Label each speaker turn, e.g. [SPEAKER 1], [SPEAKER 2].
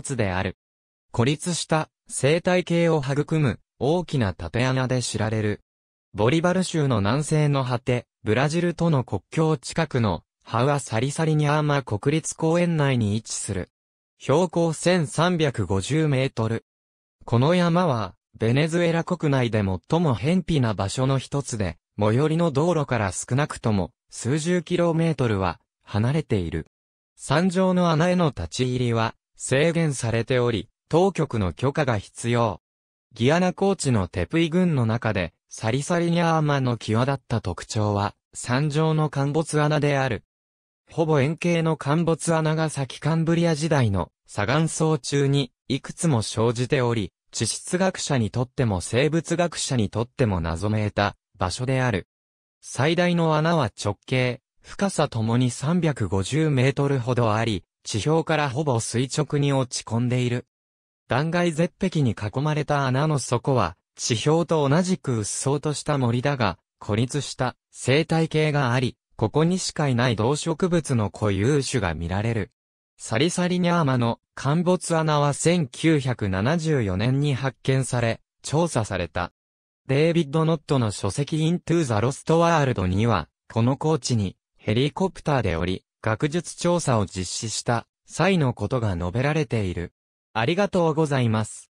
[SPEAKER 1] つである。孤立した生態系を育む大きな縦穴で知られる。ボリバル州の南西の果て、ブラジルとの国境近くのハウアサリサリニアーマ国立公園内に位置する。標高1350メートル。この山は、ベネズエラ国内で最も偏僻な場所の一つで、最寄りの道路から少なくとも数十キロメートルは離れている。山上の穴への立ち入りは制限されており、当局の許可が必要。ギアナ高地のテプイ群の中で、サリサリニャーマンの際立った特徴は、山上の陥没穴である。ほぼ円形の陥没穴が先カンブリア時代の砂岩層中にいくつも生じており、地質学者にとっても生物学者にとっても謎めいた場所である。最大の穴は直径、深さともに350メートルほどあり、地表からほぼ垂直に落ち込んでいる。断崖絶壁に囲まれた穴の底は、地表と同じく薄そうとした森だが、孤立した生態系があり、ここにしかいない動植物の固有種が見られる。サリサリニャーマの陥没穴は1974年に発見され、調査された。デイビッド・ノットの書籍イントゥ・ザ・ロスト・ワールドには、この高地にヘリコプターで降り、学術調査を実施した際のことが述べられている。ありがとうございます。